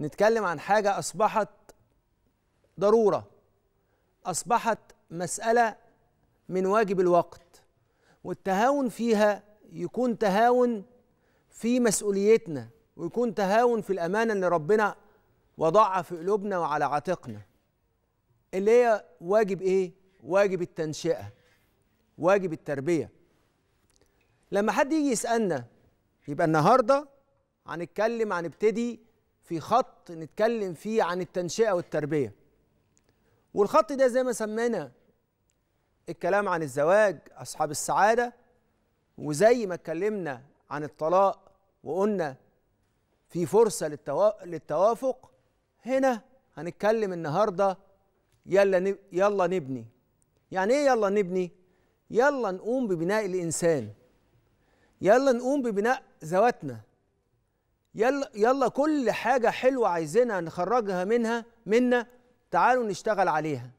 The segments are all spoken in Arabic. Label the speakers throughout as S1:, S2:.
S1: نتكلم عن حاجة أصبحت ضرورة أصبحت مسألة من واجب الوقت والتهاون فيها يكون تهاون في مسؤوليتنا ويكون تهاون في الأمانة اللي ربنا وضعها في قلوبنا وعلى عاتقنا اللي هي واجب إيه؟ واجب التنشئة واجب التربية لما حد يجي يسألنا يبقى النهاردة هنتكلم هنبتدي في خط نتكلم فيه عن التنشئه والتربيه والخط ده زي ما سمينا الكلام عن الزواج اصحاب السعاده وزي ما اتكلمنا عن الطلاق وقلنا في فرصه للتوافق هنا هنتكلم النهارده يلا يلا نبني يعني ايه يلا نبني يلا نقوم ببناء الانسان يلا نقوم ببناء ذواتنا يلا يلا كل حاجه حلوه عايزينها نخرجها منها منا تعالوا نشتغل عليها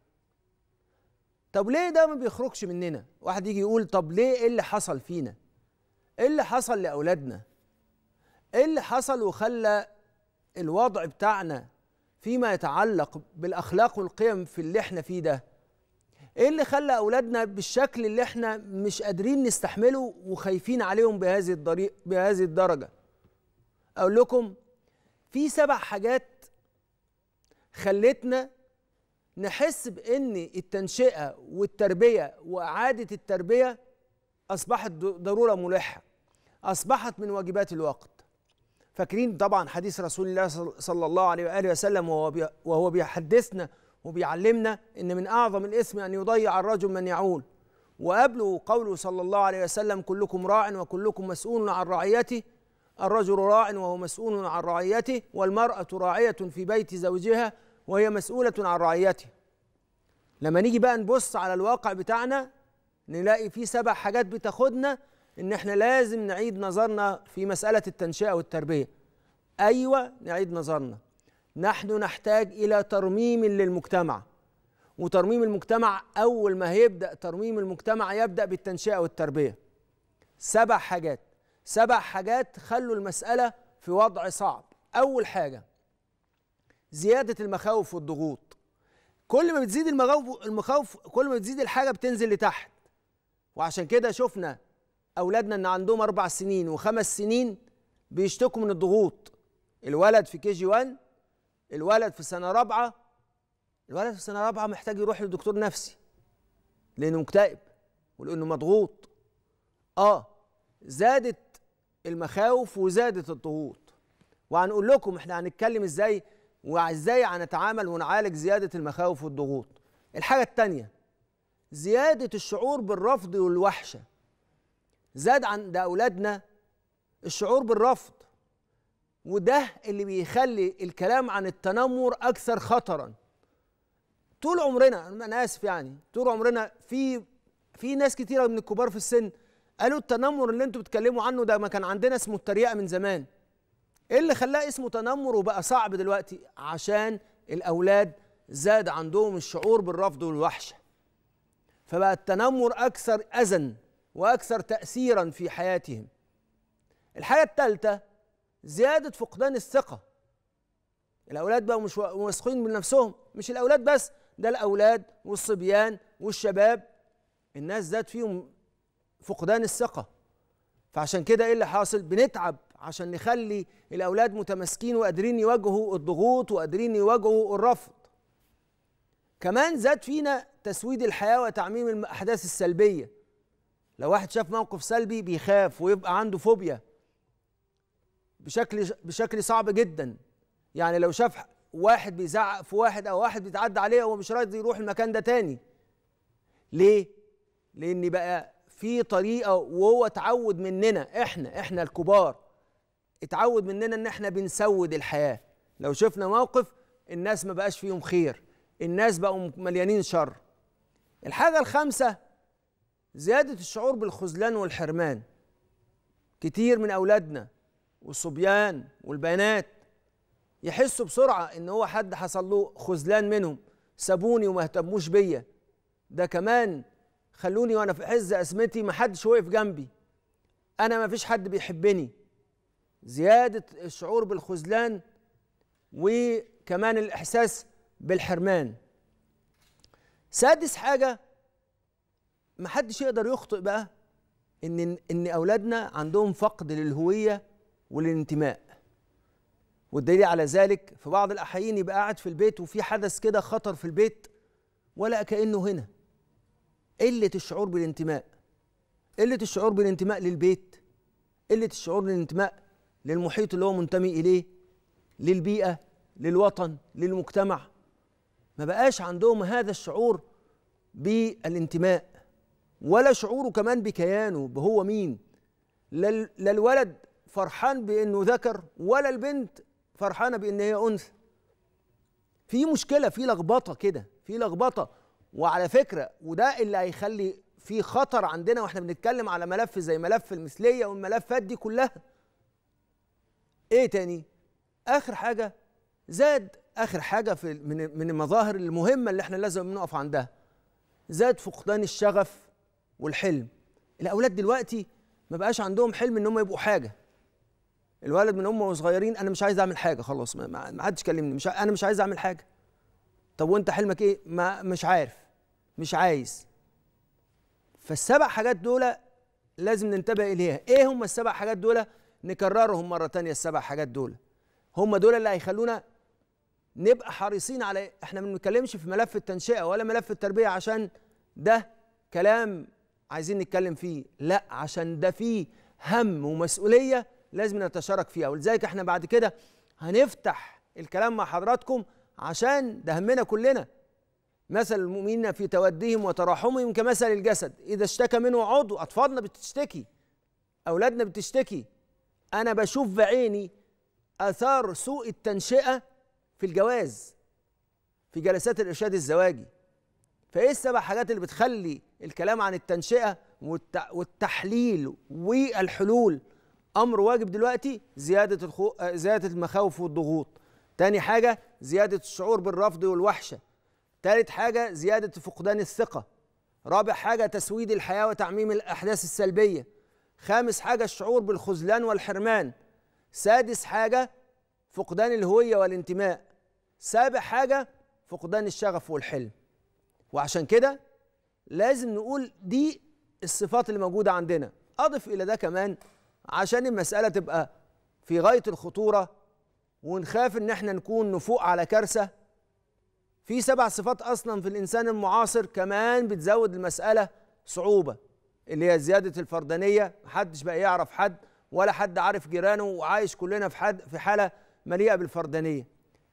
S1: طب ليه ده ما بيخرجش مننا واحد يجي يقول طب ليه ايه اللي حصل فينا ايه اللي حصل لاولادنا ايه اللي حصل وخلى الوضع بتاعنا فيما يتعلق بالاخلاق والقيم في اللي احنا فيه ده ايه اللي خلى اولادنا بالشكل اللي احنا مش قادرين نستحمله وخايفين عليهم بهذه الطريق بهذه الدرجه اقول لكم في سبع حاجات خلتنا نحس بان التنشئه والتربيه واعاده التربيه اصبحت ضروره ملحه اصبحت من واجبات الوقت فاكرين طبعا حديث رسول الله صلى الله عليه واله وسلم وهو بيحدثنا وبيعلمنا ان من اعظم الاثم ان يضيع الرجل من يعول وقبله قوله صلى الله عليه وسلم كلكم راع وكلكم مسؤول عن رعيته الرجل راع وهو مسؤول عن رعيته والمرأة راعية في بيت زوجها وهي مسؤولة عن رعيته لما نيجي بقى نبص على الواقع بتاعنا نلاقي فيه سبع حاجات بتاخدنا ان احنا لازم نعيد نظرنا في مسألة التنشئة والتربية ايوه نعيد نظرنا نحن نحتاج الى ترميم للمجتمع وترميم المجتمع اول ما هيبدا ترميم المجتمع يبدا بالتنشئه والتربيه سبع حاجات سبع حاجات خلوا المسألة في وضع صعب أول حاجة زيادة المخاوف والضغوط كل ما بتزيد المخاوف, المخاوف كل ما بتزيد الحاجة بتنزل لتحت وعشان كده شفنا أولادنا إن عندهم أربع سنين وخمس سنين بيشتكوا من الضغوط الولد في كي جي 1 الولد في سنة رابعة الولد في سنة رابعة محتاج يروح لدكتور نفسي لأنه مكتئب ولأنه مضغوط آه زادت المخاوف وزادت الضغوط وهنقول لكم احنا هنتكلم ازاي وازاي هنتعامل ونعالج زياده المخاوف والضغوط الحاجه الثانيه زياده الشعور بالرفض والوحشه زاد عند اولادنا الشعور بالرفض وده اللي بيخلي الكلام عن التنمر اكثر خطرا طول عمرنا انا اسف يعني طول عمرنا في في ناس كتيره من الكبار في السن قالوا التنمر اللي انتوا بتتكلموا عنه ده ما كان عندنا اسمه التريقه من زمان ايه اللي خلاه اسمه تنمر وبقى صعب دلوقتي عشان الاولاد زاد عندهم الشعور بالرفض والوحشه فبقى التنمر اكثر اذى واكثر تاثيرا في حياتهم الحاجه الثالثه زياده فقدان الثقه الاولاد بقوا مش واثقين من نفسهم مش الاولاد بس ده الاولاد والصبيان والشباب الناس زاد فيهم فقدان الثقه فعشان كده ايه اللي حاصل بنتعب عشان نخلي الاولاد متماسكين وقادرين يواجهوا الضغوط وقادرين يواجهوا الرفض كمان زاد فينا تسويد الحياه وتعميم الاحداث السلبيه لو واحد شاف موقف سلبي بيخاف ويبقى عنده فوبيا بشكل بشكل صعب جدا يعني لو شاف واحد بيزعق في واحد او واحد بيتعدى عليه هو مش راضي يروح المكان ده تاني ليه لان بقى في طريقه وهو اتعود مننا احنا احنا الكبار اتعود مننا ان احنا بنسود الحياه لو شفنا موقف الناس ما بقاش فيهم خير الناس بقوا مليانين شر الحاجه الخامسه زياده الشعور بالخذلان والحرمان كتير من اولادنا والصبيان والبنات يحسوا بسرعه ان هو حد حصل له خذلان منهم سابوني وما اهتموش بيا ده كمان خلوني وانا في عز ازمتي ما حدش وقف جنبي انا ما فيش حد بيحبني زياده الشعور بالخذلان وكمان الاحساس بالحرمان سادس حاجه ما حدش يقدر يخطئ بقى ان ان اولادنا عندهم فقد للهويه وللانتماء والدليل على ذلك في بعض الاحيان يبقى قاعد في البيت وفي حدث كده خطر في البيت ولا كانه هنا قله الشعور بالانتماء قله الشعور بالانتماء للبيت قله الشعور بالانتماء للمحيط اللي هو منتمي اليه للبيئه للوطن للمجتمع ما بقاش عندهم هذا الشعور بالانتماء ولا شعوره كمان بكيانه بهو مين لا الولد فرحان بانه ذكر ولا البنت فرحانه بان هي انثى في مشكله في لخبطه كده في لخبطه وعلى فكره وده اللي هيخلي في خطر عندنا واحنا بنتكلم على ملف زي ملف المثليه والملفات دي كلها ايه تاني اخر حاجه زاد اخر حاجه في من من المظاهر المهمه اللي احنا لازم نقف عندها زاد فقدان الشغف والحلم الاولاد دلوقتي ما بقاش عندهم حلم ان هم يبقوا حاجه الولد من امه صغيرين انا مش عايز اعمل حاجه خلاص ما حدش كلمني مش انا مش عايز اعمل حاجه طب وانت حلمك ايه ما مش عارف مش عايز فالسبع حاجات دول لازم ننتبه اليها ايه هم السبع حاجات دول نكررهم مره تانية السبع حاجات دول هم دول اللي هيخلونا نبقى حريصين على احنا ما بنتكلمش في ملف التنشئه ولا ملف التربيه عشان ده كلام عايزين نتكلم فيه لا عشان ده فيه هم ومسؤوليه لازم نتشارك فيها ولذلك احنا بعد كده هنفتح الكلام مع حضراتكم عشان ده همنا كلنا مثل المؤمنين في تودهم وتراحمهم كمثل الجسد إذا اشتكى منه عضو أطفالنا بتشتكي أولادنا بتشتكي أنا بشوف بعيني آثار سوء التنشئة في الجواز في جلسات الإرشاد الزواجي فإيه السبع حاجات اللي بتخلي الكلام عن التنشئة والتحليل والحلول أمر واجب دلوقتي زيادة الخو... آه، زيادة المخاوف والضغوط تاني حاجة زيادة الشعور بالرفض والوحشة ثالث حاجه زياده فقدان الثقه رابع حاجه تسويد الحياه وتعميم الاحداث السلبيه خامس حاجه الشعور بالخذلان والحرمان سادس حاجه فقدان الهويه والانتماء سابع حاجه فقدان الشغف والحلم وعشان كده لازم نقول دي الصفات اللي موجوده عندنا اضف الى ده كمان عشان المساله تبقى في غايه الخطوره ونخاف ان احنا نكون نفوق على كارثه في سبع صفات اصلا في الانسان المعاصر كمان بتزود المساله صعوبه اللي هي زياده الفردانيه محدش بقى يعرف حد ولا حد عارف جيرانه وعايش كلنا في حد في حاله مليئه بالفردانيه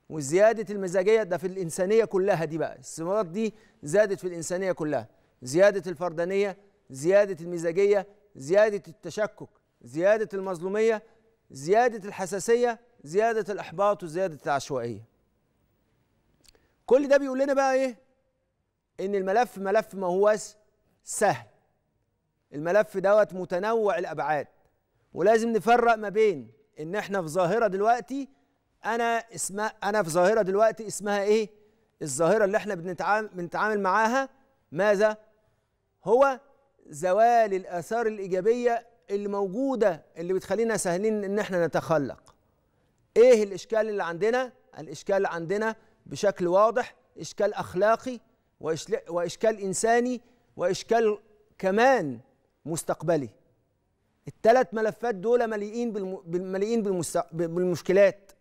S1: وزياده المزاجيه ده في الانسانيه كلها دي بقى الصفات دي زادت في الانسانيه كلها زياده الفردانيه زياده المزاجيه زياده التشكك زياده المظلوميه زياده الحساسيه زياده الاحباط وزياده العشوائيه كل ده بيقول لنا بقى ايه ان الملف ملف ما هو سهل الملف دوت متنوع الابعاد ولازم نفرق ما بين ان احنا في ظاهره دلوقتي انا اسمها انا في ظاهره دلوقتي اسمها ايه الظاهره اللي احنا بنتعامل بنتعامل معاها ماذا هو زوال الاثار الايجابيه اللي موجوده اللي بتخلينا سهلين ان احنا نتخلق ايه الاشكال اللي عندنا الاشكال اللي عندنا بشكل واضح إشكال أخلاقي وإشكال إنساني وإشكال كمان مستقبلي الثلاث ملفات دول مليئين مليئين بالمشكلات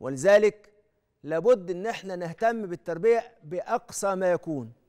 S1: ولذلك لابد ان احنا نهتم بالتربيه باقصى ما يكون